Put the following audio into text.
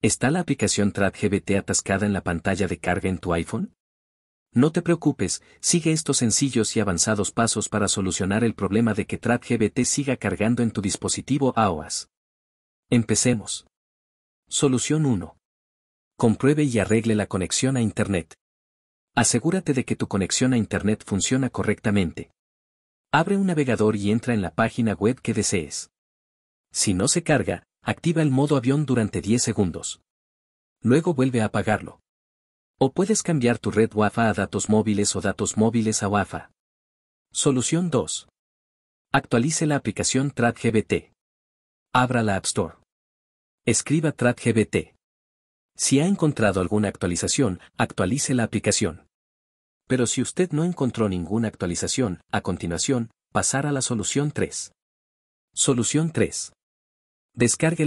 ¿Está la aplicación TradGBT atascada en la pantalla de carga en tu iPhone? No te preocupes, sigue estos sencillos y avanzados pasos para solucionar el problema de que TradGBT siga cargando en tu dispositivo AOAS. Empecemos. Solución 1. Compruebe y arregle la conexión a Internet. Asegúrate de que tu conexión a Internet funciona correctamente. Abre un navegador y entra en la página web que desees. Si no se carga, Activa el modo avión durante 10 segundos. Luego vuelve a apagarlo. O puedes cambiar tu red WAFA a datos móviles o datos móviles a WAFA. Solución 2. Actualice la aplicación TradGBT. Abra la App Store. Escriba TradGBT. Si ha encontrado alguna actualización, actualice la aplicación. Pero si usted no encontró ninguna actualización, a continuación, pasar a la solución 3. Solución 3. Descargue